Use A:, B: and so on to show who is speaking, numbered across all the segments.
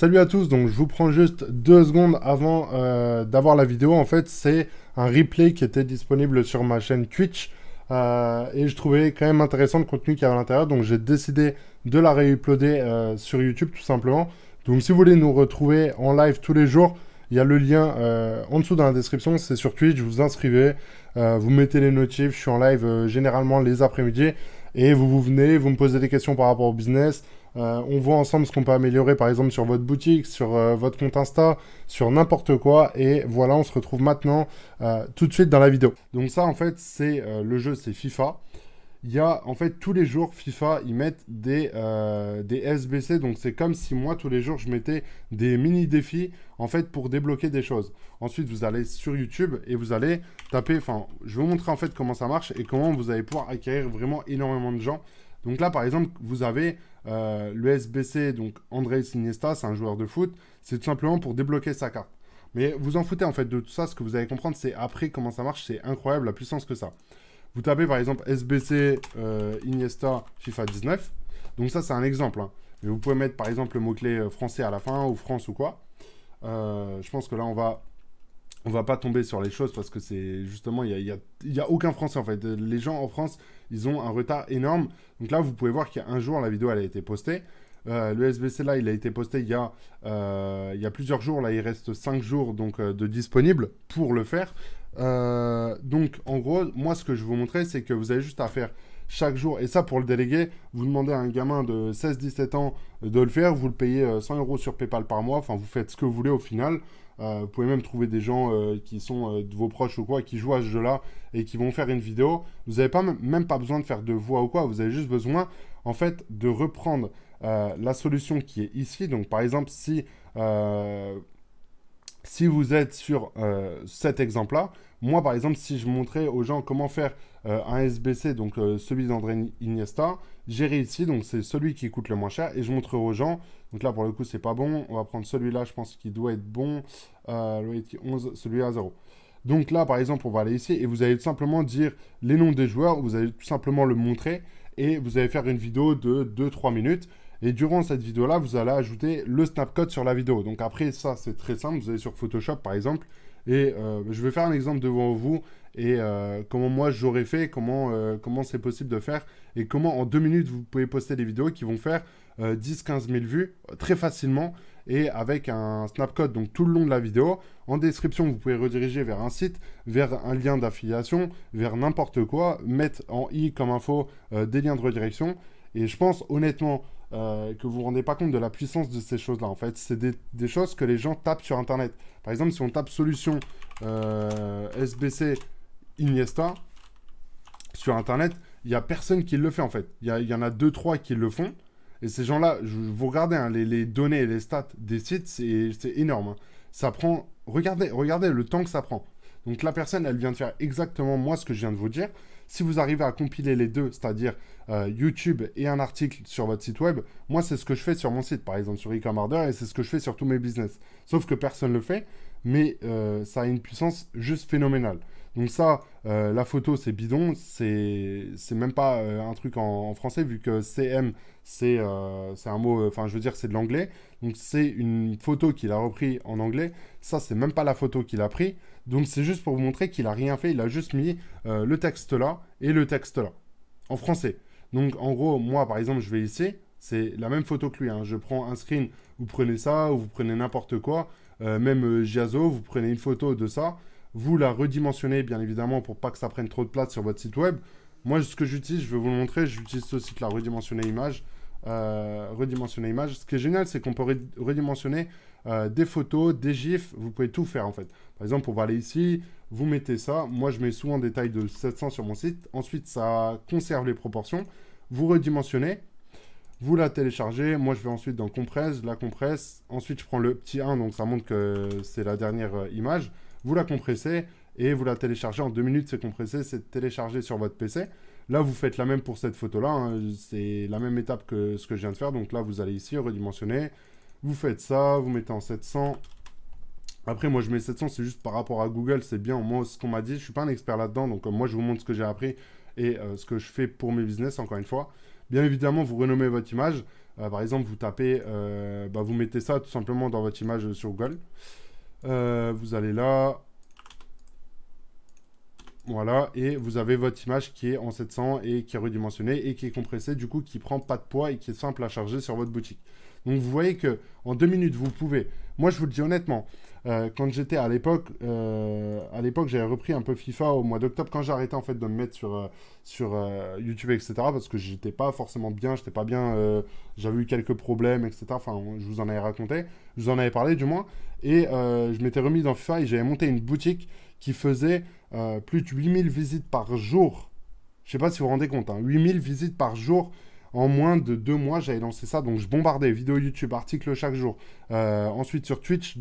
A: Salut à tous, donc je vous prends juste deux secondes avant euh, d'avoir la vidéo. En fait, c'est un replay qui était disponible sur ma chaîne Twitch. Euh, et je trouvais quand même intéressant le contenu qu'il y avait à l'intérieur. Donc j'ai décidé de la réuploader euh, sur YouTube tout simplement. Donc si vous voulez nous retrouver en live tous les jours, il y a le lien en dessous dans la description, c'est sur Twitch, vous vous inscrivez, vous mettez les notifs, je suis en live généralement les après-midi, et vous vous venez, vous me posez des questions par rapport au business, euh, on voit ensemble ce qu'on peut améliorer, par exemple, sur votre boutique, sur euh, votre compte Insta, sur n'importe quoi. Et voilà, on se retrouve maintenant euh, tout de suite dans la vidéo. Donc ça, en fait, c'est le jeu, c'est FIFA. Il y a, en fait, tous les jours, FIFA, ils mettent des, des SBC. Donc c'est comme si moi, tous les jours, je mettais des mini-défis, en fait, pour débloquer des choses. Ensuite, vous allez sur YouTube et vous allez taper... Enfin, je vais vous montrer, en fait, comment ça marche et comment vous allez pouvoir acquérir vraiment énormément de gens donc là, par exemple, vous avez euh, le SBC, donc André Iniesta, c'est un joueur de foot, c'est tout simplement pour débloquer sa carte. Mais vous en foutez en fait de tout ça, ce que vous allez comprendre, c'est après comment ça marche, c'est incroyable la puissance que ça. Vous tapez par exemple SBC euh, Iniesta FIFA 19, donc ça c'est un exemple. Hein. Mais vous pouvez mettre par exemple le mot-clé euh, français à la fin, ou France ou quoi. je pense que là on va on va pas tomber sur les choses parce que c'est justement, il n'y a, aucun Français en fait. Les gens en France, ils ont un retard énorme. Donc là, vous pouvez voir qu'il y a un jour, la vidéo, elle a été postée. Euh, le SBC là, il a été posté il y a, euh, il y plusieurs jours. Là, il reste 5 jours donc, euh, de disponible pour le faire. donc, en gros, moi, ce que je vais vous montrer, c'est que vous avez juste à faire chaque jour. Et ça, pour le déléguer, vous demandez à un gamin de 16-17 ans de le faire. Vous le payez 100 euros sur PayPal par mois. Enfin, vous faites ce que vous voulez au final. Euh, vous pouvez même trouver des gens euh, qui sont euh, de vos proches ou quoi, qui jouent à ce jeu-là et qui vont faire une vidéo. Vous n'avez pas, même pas besoin de faire de voix ou quoi, vous avez juste besoin en fait de reprendre la solution qui est ici. Donc par exemple, si vous êtes sur cet exemple-là, moi par exemple, si je montrais aux gens comment faire un SBC, donc celui d'André Iniesta, j'ai réussi, donc c'est celui qui coûte le moins cher. Et je montrerai aux gens. Donc là, pour le coup, c'est pas bon. On va prendre celui-là, je pense qu'il doit être bon. Euh, 11, celui à 0. Donc là, par exemple, on va aller ici et vous allez tout simplement dire les noms des joueurs. Vous allez tout simplement le montrer et vous allez faire une vidéo de 2-3 minutes. Et durant cette vidéo-là, vous allez ajouter le snap code sur la vidéo. Donc après, ça, c'est très simple. Vous allez sur Photoshop, par exemple. Et euh, je vais faire un exemple devant vous et euh, comment moi j'aurais fait, comment euh, comment c'est possible de faire et comment en deux minutes vous pouvez poster des vidéos qui vont faire 10-15 000 vues très facilement et avec un snapcode donc tout le long de la vidéo. En description, vous pouvez rediriger vers un site, vers un lien d'affiliation, vers n'importe quoi, mettre en i comme info des liens de redirection. Et je pense honnêtement euh, que vous vous rendez pas compte de la puissance de ces choses-là. En fait, c'est des, choses que les gens tapent sur Internet. Par exemple, si on tape solution euh, SBC Iniesta sur Internet, il y a personne qui le fait en fait. Il y, en a deux trois qui le font. Et ces gens-là, vous regardez hein, les, données et les stats des sites, c'est énorme. Hein. Ça prend. Regardez, regardez le temps que ça prend. Donc la personne, elle vient de faire exactement moi ce que je viens de vous dire. Si vous arrivez à compiler les deux, c'est-à-dire euh, YouTube et un article sur votre site web, moi c'est ce que je fais sur mon site, par exemple sur Rick et c'est ce que je fais sur tous mes business. Sauf que personne ne le fait, mais euh, ça a une puissance juste phénoménale. Donc ça, euh, la photo, c'est bidon, c'est même pas euh, un truc en, français, vu que CM, euh, c'est un mot, enfin je veux dire, c'est de l'anglais. Donc c'est une photo qu'il a repris en anglais. Ça, c'est même pas la photo qu'il a pris. Donc c'est juste pour vous montrer qu'il a rien fait, il a juste mis le texte là et le texte là, en français. Donc en gros, moi par exemple, je vais ici, c'est la même photo que lui. Hein. Je prends un screen, vous prenez ça, ou vous prenez n'importe quoi, même euh, vous prenez une photo de ça, vous la redimensionnez, bien évidemment, pour pas que ça prenne trop de place sur votre site web. Moi, ce que j'utilise, je vais vous le montrer, j'utilise ce site-là, redimensionner image. Euh, redimensionner image. Ce qui est génial, c'est qu'on peut redimensionner euh, des photos, des gifs, vous pouvez tout faire en fait. Par exemple, pour va aller ici, vous mettez ça. Moi, je mets souvent des tailles de 700 sur mon site. Ensuite, ça conserve les proportions. Vous redimensionnez vous la téléchargez. Moi, je vais ensuite dans compresse, la compresse. Ensuite, je prends le petit 1, donc ça montre que c'est la dernière euh, image. Vous la compressez et vous la téléchargez. En deux minutes, c'est compressé, c'est téléchargé sur votre PC. Là, vous faites la même pour cette photo-là. Hein. C'est la même étape que ce que je viens de faire. Donc là, vous allez ici, redimensionner. Vous faites ça, vous mettez en 700. Après, moi, je mets 700, c'est juste par rapport à Google. C'est bien, moi, ce qu'on m'a dit. Je ne suis pas un expert là-dedans. Donc, euh, moi, je vous montre ce que j'ai appris et euh, ce que je fais pour mes business, encore une fois. Bien évidemment, vous renommez votre image. Euh, par exemple, vous tapez, euh, bah, vous mettez ça tout simplement dans votre image sur Google. vous allez là, voilà, et vous avez votre image qui est en 700 et qui est redimensionnée et qui est compressée, du coup qui prend pas de poids et qui est simple à charger sur votre boutique. Donc vous voyez que en deux minutes, vous pouvez. Moi, je vous le dis honnêtement, euh, quand j'étais à l'époque, euh, à l'époque, j'avais repris un peu FIFA au mois d'octobre quand j'ai arrêté en fait de me mettre sur euh, sur YouTube etc parce que j'étais pas forcément bien, j'étais pas bien, j'avais eu quelques problèmes etc. Enfin, je vous en avais raconté, je vous en avais parlé du moins et je m'étais remis dans FIFA et j'avais monté une boutique qui faisait plus de 8000 visites par jour. Je sais pas si vous vous rendez compte, hein, 8000 visites par jour en moins de deux mois, j'avais lancé ça. Donc, je bombardais vidéo YouTube, articles chaque jour. Euh, ensuite, sur Twitch,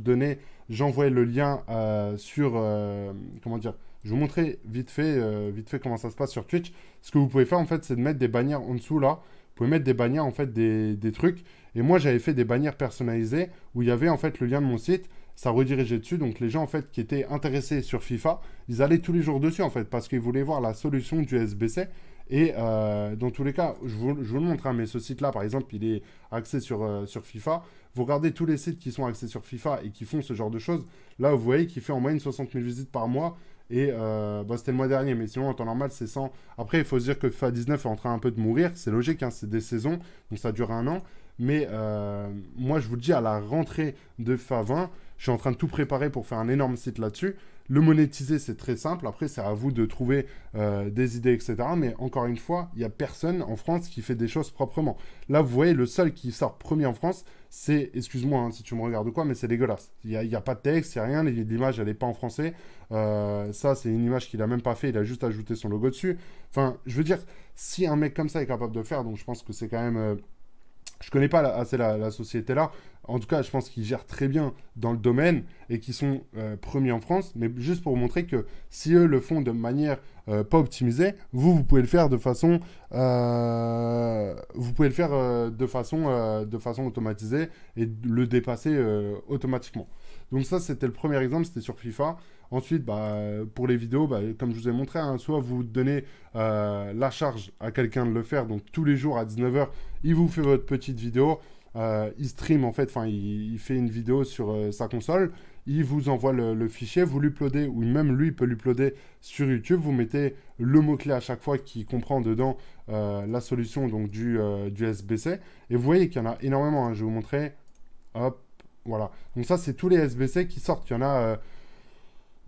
A: j'envoyais le lien euh, sur. Euh, comment dire Je vous montrais vite fait, vite fait comment ça se passe sur Twitch. Ce que vous pouvez faire, en fait, c'est de mettre des bannières en dessous là. Vous pouvez mettre des bannières, en fait, des, des trucs. Et moi, j'avais fait des bannières personnalisées où il y avait, en fait, le lien de mon site ça redirigeait dessus. Donc les gens en fait qui étaient intéressés sur FIFA, ils allaient tous les jours dessus en fait parce qu'ils voulaient voir la solution du SBC. Et euh, dans tous les cas, je vous, le montre, hein, mais ce site-là, par exemple, il est axé sur, euh, sur FIFA. Vous regardez tous les sites qui sont axés sur FIFA et qui font ce genre de choses. Là, vous voyez qu'il fait en moyenne 60 000 visites par mois. Et euh, bah, c'était le mois dernier, mais sinon, en temps normal, c'est 100. Après, il faut se dire que fa 19 est en train un peu de mourir. C'est logique, hein, c'est des saisons, donc ça dure un an. Mais moi, je vous le dis, à la rentrée de fa 20, je suis en train de tout préparer pour faire un énorme site là-dessus. Le monétiser, c'est très simple. Après, c'est à vous de trouver euh, des idées, etc. Mais encore une fois, il n'y a personne en France qui fait des choses proprement. Là, vous voyez, le seul qui sort premier en France, c'est, excuse-moi hein, si tu me regardes ou quoi, mais c'est dégueulasse. Il n'y a, pas de texte, il n'y a rien, l'image, elle n'est pas en français. Euh, ça, c'est une image qu'il n'a même pas fait, il a juste ajouté son logo dessus. Enfin, je veux dire, si un mec comme ça est capable de faire, donc je pense que c'est quand même... Euh, je connais pas assez la, société là. En tout cas, je pense qu'ils gèrent très bien dans le domaine et qu'ils sont euh, premiers en France. Mais juste pour vous montrer que si eux le font de manière euh, pas optimisée, vous, vous pouvez le faire de façon, euh, vous pouvez le faire de façon, de façon automatisée et le dépasser automatiquement. Donc ça, c'était le premier exemple, c'était sur FIFA. Ensuite, bah, pour les vidéos, bah, comme je vous ai montré, hein, soit vous donnez euh, la charge à quelqu'un de le faire, donc tous les jours à 19h, il vous fait votre petite vidéo, euh, il stream en fait, enfin il, fait une vidéo sur euh, sa console, il vous envoie le, fichier, vous l'uploadez, ou même lui peut l'uploader sur YouTube, vous mettez le mot-clé à chaque fois qui comprend dedans la solution donc, du, SBC, et vous voyez qu'il y en a énormément, hein, je vais vous montrer, hop, voilà. Donc ça c'est tous les SBC qui sortent, il y en a...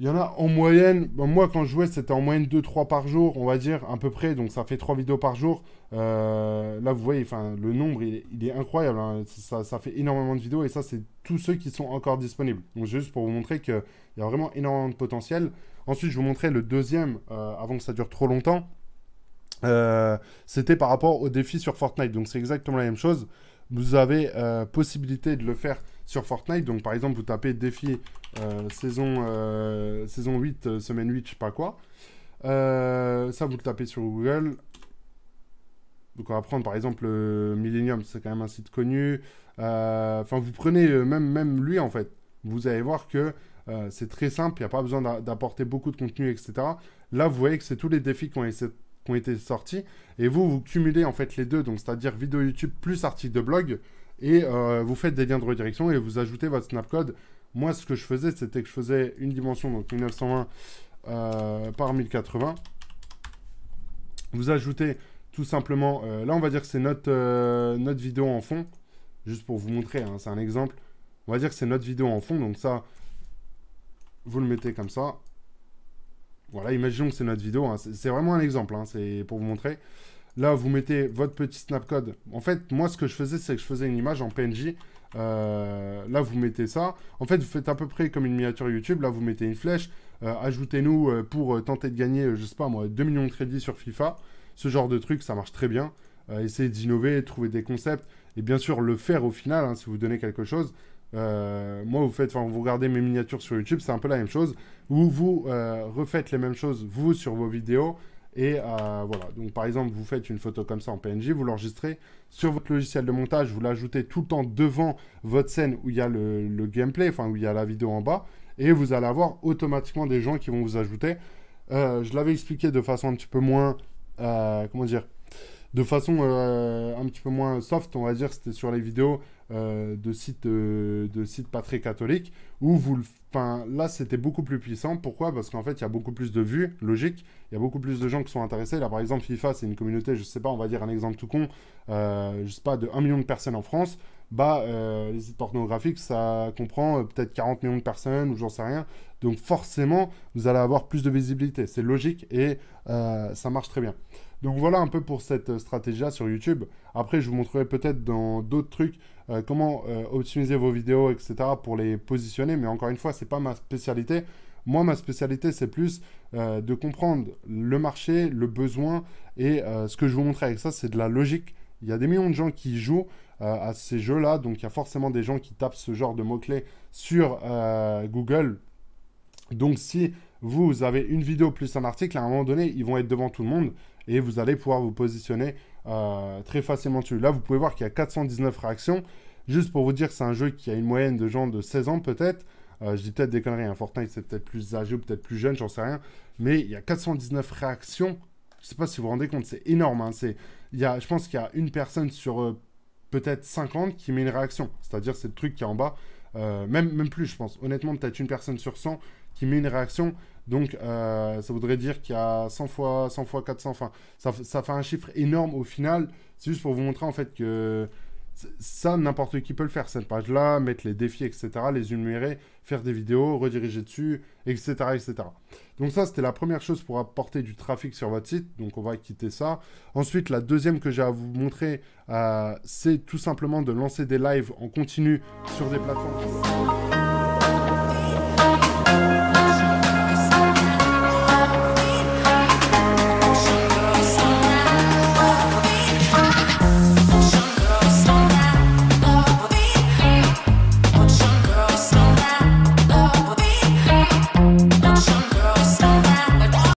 A: Il y en a en moyenne, ben, moi quand je jouais c'était en moyenne 2-3 par jour, on va dire à peu près, donc ça fait 3 vidéos par jour. Euh, là vous voyez, le nombre il, est incroyable, hein. ça, fait énormément de vidéos et ça c'est tous ceux qui sont encore disponibles. Donc juste pour vous montrer qu'il y a vraiment énormément de potentiel. Ensuite je vous montrais le deuxième euh, avant que ça dure trop longtemps. Euh, c'était par rapport au défi sur Fortnite, donc c'est exactement la même chose. Vous avez possibilité de le faire sur Fortnite. Donc, par exemple, vous tapez défi euh, saison, euh, saison 8, euh, semaine 8, je sais pas quoi. ça, vous le tapez sur Google. Donc, on va prendre par exemple Millennium, c'est quand même un site connu. Enfin, vous prenez même, même lui en fait. Vous allez voir que c'est très simple, il n'y a pas besoin d'apporter beaucoup de contenu, etc. Là, vous voyez que c'est tous les défis qui ont, qui ont, été sortis. Et vous, vous cumulez en fait les deux. Donc, c'est-à-dire vidéo YouTube plus article de blog et euh, vous faites des liens de redirection et vous ajoutez votre snapcode. Moi, ce que je faisais, c'était que je faisais une dimension, donc 1920 euh, par 1080. Vous ajoutez tout simplement, euh, là on va dire que c'est notre, notre vidéo en fond, juste pour vous montrer, hein, c'est un exemple. On va dire que c'est notre vidéo en fond, donc ça, vous le mettez comme ça. Voilà, imaginons que c'est notre vidéo, hein. c'est vraiment un exemple, hein, c'est pour vous montrer. Là, vous mettez votre petit snapcode. En fait, moi, ce que je faisais, c'est que je faisais une image en PNJ. Euh, là, vous mettez ça. En fait, vous faites à peu près comme une miniature YouTube. Là, vous mettez une flèche. Euh, ajoutez-nous euh, pour tenter de gagner, je sais pas moi, 2 millions de crédits sur FIFA. Ce genre de truc, ça marche très bien. essayez d'innover, trouver des concepts. Et bien sûr, le faire au final, hein, si vous donnez quelque chose. moi, vous faites, enfin, vous regardez mes miniatures sur YouTube, c'est un peu la même chose. Ou vous refaites les mêmes choses, vous, sur vos vidéos. Et euh, voilà, donc par exemple, vous faites une photo comme ça en PNG, vous l'enregistrez sur votre logiciel de montage, vous l'ajoutez tout le temps devant votre scène où il y a le, gameplay, enfin où il y a la vidéo en bas, et vous allez avoir automatiquement des gens qui vont vous ajouter. Euh, je l'avais expliqué de façon un petit peu moins, euh, comment dire, de façon un petit peu moins soft, on va dire, c'était sur les vidéos euh, de sites euh, de sites pas très catholiques où vous enfin là c'était beaucoup plus puissant pourquoi parce qu'en fait il y a beaucoup plus de vues logique il y a beaucoup plus de gens qui sont intéressés là par exemple FIFA c'est une communauté je sais pas on va dire un exemple tout con euh, je sais pas de 1 million de personnes en France bah euh, les sites pornographiques ça comprend peut-être 40 millions de personnes ou j'en sais rien donc forcément vous allez avoir plus de visibilité c'est logique et ça marche très bien donc voilà un peu pour cette euh, stratégie-là sur YouTube. Après, je vous montrerai peut-être dans d'autres trucs euh, comment euh, optimiser vos vidéos, etc. pour les positionner. Mais encore une fois, ce n'est pas ma spécialité. Moi, ma spécialité, c'est plus de comprendre le marché, le besoin et ce que je vous montre avec ça, c'est de la logique. Il y a des millions de gens qui jouent à ces jeux-là. Donc il y a forcément des gens qui tapent ce genre de mots-clés sur Google. Donc si vous avez une vidéo plus un article, à un moment donné, ils vont être devant tout le monde et vous allez pouvoir vous positionner euh, très facilement dessus. Là, vous pouvez voir qu'il y a 419 réactions. Juste pour vous dire, c'est un jeu qui a une moyenne de gens de 16 ans peut-être. Euh, je dis peut-être des conneries, hein. Fortnite c'est peut-être plus âgé ou peut-être plus jeune, j'en sais rien. Mais il y a 419 réactions. Je ne sais pas si vous vous rendez compte, c'est énorme. Hein. C'est, il y a, je pense qu'il y a une personne sur euh, peut-être 50 qui met une réaction. C'est-à-dire c'est le truc qui est en bas. même, même plus, je pense. Honnêtement, peut-être une personne sur 100 qui met une réaction. Donc, euh, ça voudrait dire qu'il y a 100 fois, 100 fois 400. Enfin, ça, fait un chiffre énorme au final. C'est juste pour vous montrer en fait que ça, n'importe qui peut le faire. Cette page-là, mettre les défis, etc., les énumérer, faire des vidéos, rediriger dessus, etc., etc. Donc ça, c'était la première chose pour apporter du trafic sur votre site. Donc on va quitter ça. Ensuite, la deuxième que j'ai à vous montrer, euh, c'est tout simplement de lancer des lives en continu sur des plateformes.